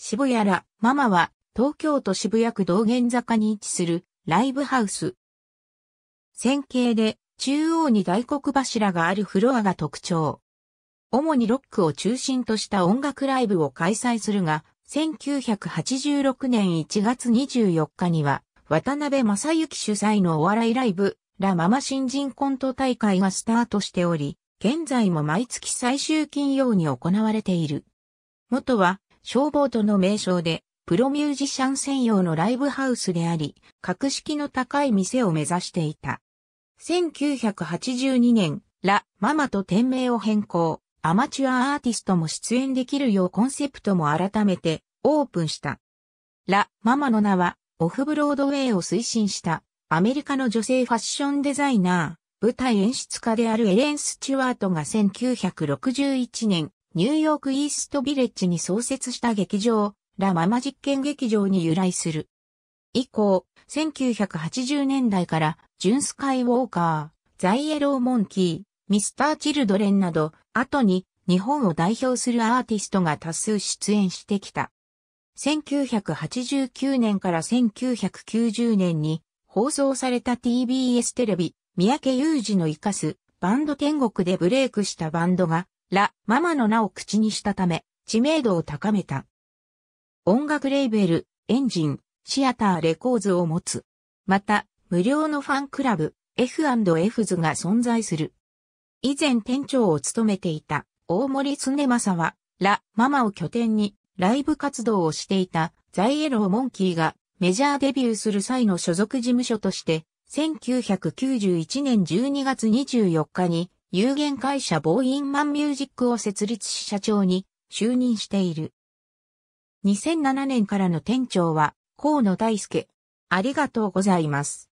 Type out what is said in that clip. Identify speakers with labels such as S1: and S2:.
S1: 渋谷ら、ママは、東京都渋谷区道玄坂に位置する、ライブハウス。線形で、中央に大黒柱があるフロアが特徴。主にロックを中心とした音楽ライブを開催するが、1986年1月24日には、渡辺正幸主催のお笑いライブ、ラ・ママ新人コント大会がスタートしており、現在も毎月最終金曜に行われている。元は消防との名称で、プロミュージシャン専用のライブハウスであり、格式の高い店を目指していた。1982年、ラ・ママと店名を変更、アマチュアアーティストも出演できるようコンセプトも改めてオープンした。ラ・ママの名は、オフブロードウェイを推進したアメリカの女性ファッションデザイナー、舞台演出家であるエレン・スチュワートが1961年、ニューヨークイーストビレッジに創設した劇場、ラ・ママ実験劇場に由来する。以降、1980年代から、ジュンスカイウォーカー、ザイエローモンキー、ミスター・チルドレンなど、後に日本を代表するアーティストが多数出演してきた。1989年から1990年に放送された TBS テレビ、三宅裕二の生かすバンド天国でブレイクしたバンドがラ・ママの名を口にしたため、知名度を高めた。音楽レーベル、エンジン、シアターレコーズを持つ。また、無料のファンクラブ、F&F ズが存在する。以前店長を務めていた大森ま正は、ラ・ママを拠点にライブ活動をしていたザイエロー・モンキーがメジャーデビューする際の所属事務所として、1991年12月24日に有限会社ボーインマンミュージックを設立し社長に就任している。2007年からの店長は河野大輔。ありがとうございます。